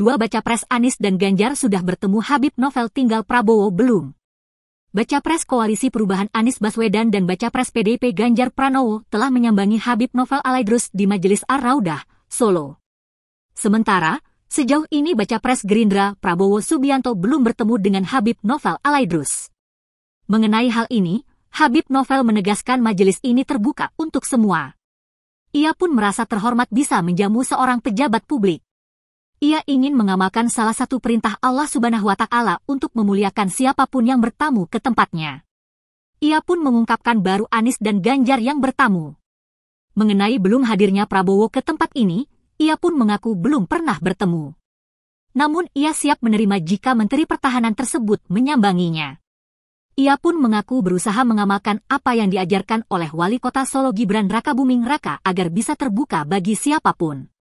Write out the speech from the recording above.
dua baca pres Anies dan Ganjar sudah bertemu Habib Novel tinggal Prabowo belum. Baca pres Koalisi Perubahan Anies Baswedan dan baca pres PDIP Ganjar Pranowo telah menyambangi Habib Novel Alaidrus di Majelis Ar-Raudah, Solo. Sementara, sejauh ini baca pres Gerindra Prabowo Subianto belum bertemu dengan Habib Novel Alaidrus. Mengenai hal ini, Habib Novel menegaskan majelis ini terbuka untuk semua. Ia pun merasa terhormat bisa menjamu seorang pejabat publik. Ia ingin mengamalkan salah satu perintah Allah Subhanahu wa Ta'ala untuk memuliakan siapapun yang bertamu ke tempatnya. Ia pun mengungkapkan baru Anis dan Ganjar yang bertamu. Mengenai belum hadirnya Prabowo ke tempat ini, ia pun mengaku belum pernah bertemu. Namun ia siap menerima jika Menteri Pertahanan tersebut menyambanginya. Ia pun mengaku berusaha mengamalkan apa yang diajarkan oleh Wali Kota Solo Gibran Raka Buming Raka agar bisa terbuka bagi siapapun.